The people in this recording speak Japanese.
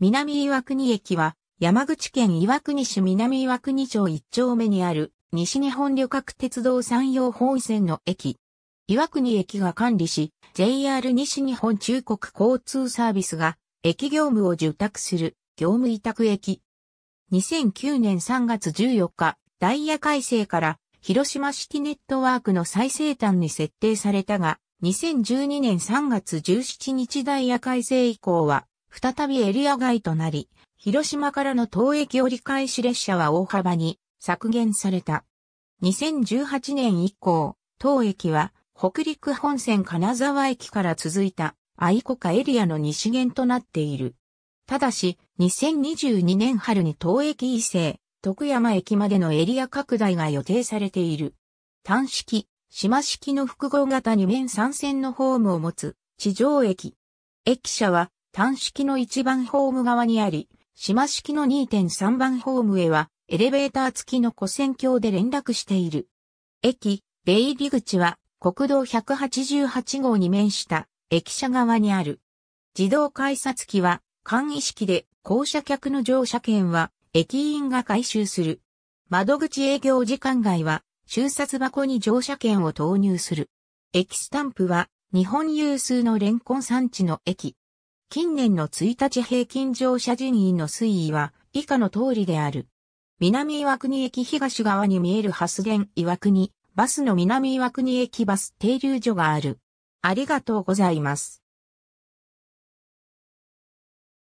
南岩国駅は、山口県岩国市南岩国町一丁目にある、西日本旅客鉄道山陽本線の駅。岩国駅が管理し、JR 西日本中国交通サービスが、駅業務を受託する、業務委託駅。2009年3月14日、ダイヤ改正から、広島シティネットワークの最西端に設定されたが、2012年3月17日ダイヤ改正以降は、再びエリア外となり、広島からの東駅折り返し列車は大幅に削減された。2018年以降、当駅は北陸本線金沢駅から続いた愛子家エリアの西限となっている。ただし、2022年春に東駅伊勢、徳山駅までのエリア拡大が予定されている。単式、島式の複合型2面3線のホームを持つ地上駅。駅舎は単式の1番ホーム側にあり、島式の2.3番ホームへはエレベーター付きの古線橋で連絡している。駅、出入り口は国道188号に面した駅舎側にある。自動改札機は簡易式で降車客の乗車券は駅員が回収する。窓口営業時間外は収札箱に乗車券を投入する。駅スタンプは日本有数のレンコン産地の駅、近年の1日平均乗車人員の推移は以下の通りである。南岩国駅東側に見える発言岩国、バスの南岩国駅バス停留所がある。ありがとうございます。